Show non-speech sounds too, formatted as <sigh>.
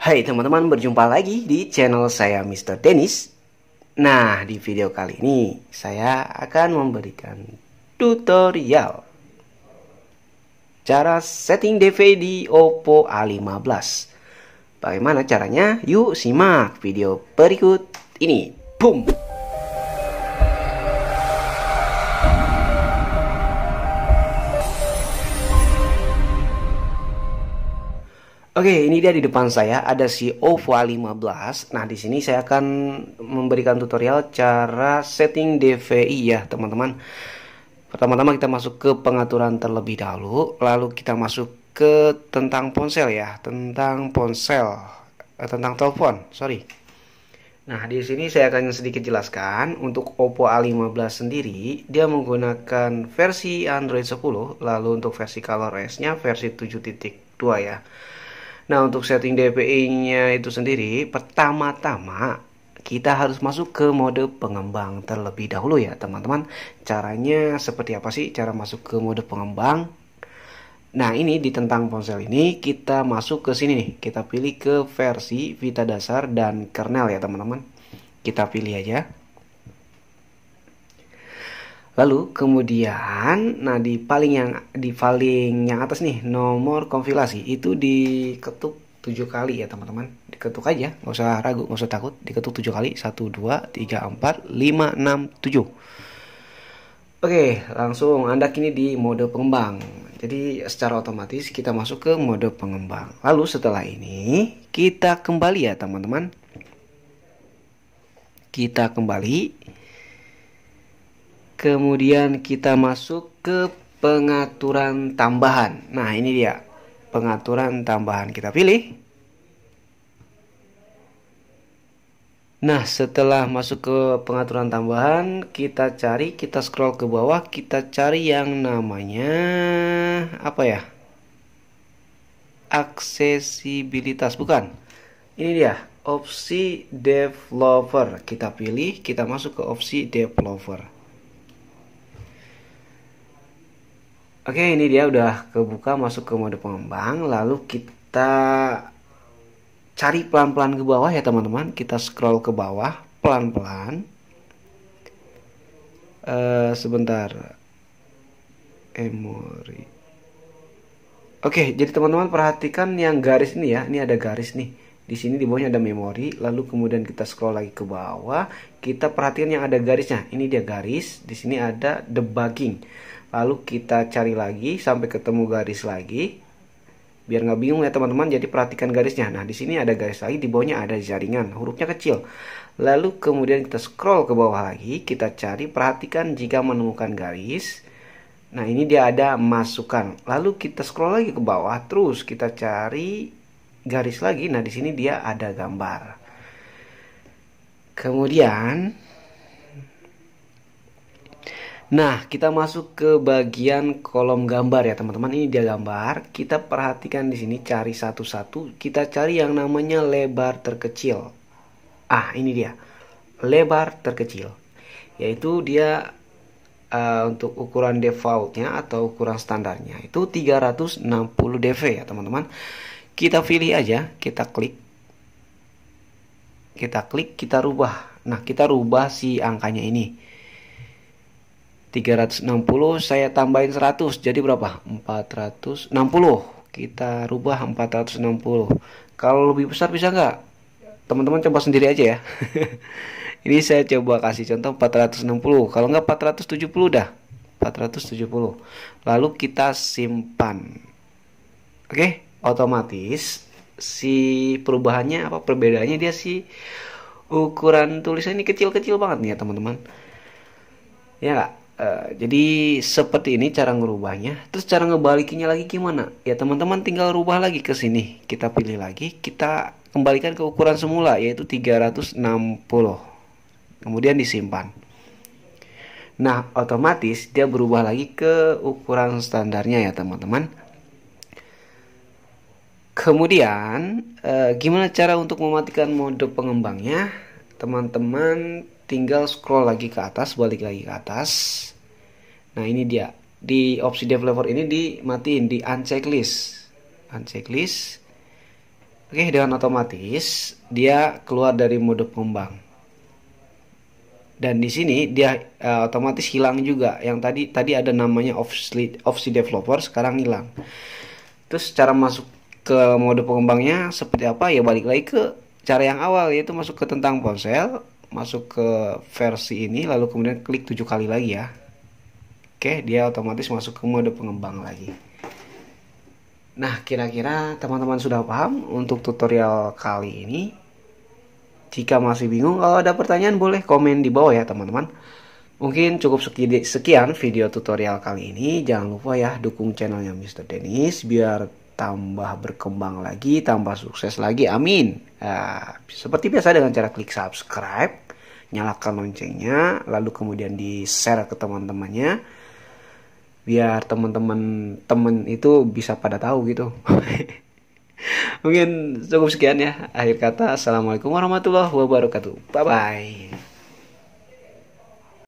Hai teman-teman, berjumpa lagi di channel saya Mr. Dennis. Nah, di video kali ini saya akan memberikan tutorial cara setting DV di Oppo A15. Bagaimana caranya? Yuk simak video berikut ini. Boom! Oke, ini dia di depan saya ada si OVA 15. Nah, di sini saya akan memberikan tutorial cara setting DVI ya, teman-teman. Pertama-tama kita masuk ke pengaturan terlebih dahulu, lalu kita masuk ke tentang ponsel ya, tentang ponsel, eh, tentang telepon, sorry. Nah, di sini saya akan sedikit jelaskan untuk Oppo A15 sendiri, dia menggunakan versi Android 10, lalu untuk versi ColorOS-nya versi 7.2 ya. Nah, untuk setting DPI-nya itu sendiri, pertama-tama kita harus masuk ke mode pengembang terlebih dahulu ya, teman-teman. Caranya seperti apa sih cara masuk ke mode pengembang? Nah, ini di tentang ponsel ini kita masuk ke sini nih. Kita pilih ke versi Vita dasar dan kernel ya, teman-teman. Kita pilih aja. Lalu kemudian nah di paling yang di paling yang atas nih nomor konfilasi itu diketuk tujuh kali ya teman-teman diketuk aja nggak usah ragu nggak usah takut diketuk tujuh kali satu dua tiga empat lima enam tujuh Oke langsung anda kini di mode pengembang jadi secara otomatis kita masuk ke mode pengembang lalu setelah ini kita kembali ya teman-teman kita kembali kemudian kita masuk ke pengaturan tambahan nah ini dia pengaturan tambahan kita pilih Nah, setelah masuk ke pengaturan tambahan, kita cari, kita scroll ke bawah, kita cari yang namanya apa ya? Aksesibilitas, bukan? Ini dia, opsi developer. Kita pilih, kita masuk ke opsi developer. Oke, ini dia udah kebuka masuk ke mode pengembang. Lalu kita cari pelan-pelan ke bawah ya teman-teman. Kita scroll ke bawah pelan-pelan. Uh, sebentar. Emory. Oke, jadi teman-teman perhatikan yang garis ini ya. Ini ada garis nih di sini di bawahnya ada memori, lalu kemudian kita scroll lagi ke bawah, kita perhatikan yang ada garisnya. Ini dia garis, di sini ada debugging. Lalu kita cari lagi sampai ketemu garis lagi. Biar nggak bingung ya teman-teman, jadi perhatikan garisnya. Nah, di sini ada garis lagi, di bawahnya ada jaringan, hurufnya kecil. Lalu kemudian kita scroll ke bawah lagi, kita cari, perhatikan jika menemukan garis. Nah, ini dia ada masukan. Lalu kita scroll lagi ke bawah, terus kita cari garis lagi nah di sini dia ada gambar kemudian Nah, kita masuk ke bagian kolom gambar ya, teman-teman. Ini dia gambar. Kita perhatikan di sini cari satu-satu. Kita cari yang namanya lebar terkecil. Ah, ini dia. Lebar terkecil. Yaitu dia uh, untuk ukuran defaultnya atau ukuran standarnya itu 360 dv ya, teman-teman kita pilih aja kita klik kita klik kita rubah nah kita rubah si angkanya ini 360 saya tambahin 100 jadi berapa 460 kita rubah 460 kalau lebih besar bisa nggak teman-teman coba sendiri aja ya <laughs> ini saya coba kasih contoh 460 kalau nggak 470 dah 470 lalu kita simpan oke okay? otomatis si perubahannya apa perbedaannya dia si ukuran tulisan ini kecil-kecil banget nih ya teman-teman ya Uh, jadi seperti ini cara ngerubahnya terus cara ngebalikinya lagi gimana ya teman-teman tinggal rubah lagi ke sini kita pilih lagi kita kembalikan ke ukuran semula yaitu 360 kemudian disimpan nah otomatis dia berubah lagi ke ukuran standarnya ya teman-teman Kemudian, e, gimana cara untuk mematikan mode pengembangnya? Teman-teman tinggal scroll lagi ke atas, balik lagi ke atas. Nah, ini dia. Di opsi developer ini dimatiin di unchecklist. Unchecklist. Oke, dengan otomatis dia keluar dari mode pengembang. Dan di sini dia uh, otomatis hilang juga. Yang tadi tadi ada namanya off opsi developer sekarang hilang. Terus cara masuk ke mode pengembangnya seperti apa ya balik lagi ke cara yang awal yaitu masuk ke tentang ponsel masuk ke versi ini lalu kemudian klik tujuh kali lagi ya oke dia otomatis masuk ke mode pengembang lagi nah kira-kira teman-teman sudah paham untuk tutorial kali ini jika masih bingung kalau ada pertanyaan boleh komen di bawah ya teman-teman Mungkin cukup sekian video tutorial kali ini. Jangan lupa ya dukung channelnya Mr. Dennis biar tambah berkembang lagi, tambah sukses lagi. Amin. Nah, seperti biasa dengan cara klik subscribe, nyalakan loncengnya, lalu kemudian di share ke teman-temannya biar teman-teman temen itu bisa pada tahu gitu. <laughs> Mungkin cukup sekian ya. Akhir kata, assalamualaikum warahmatullahi wabarakatuh. Bye bye.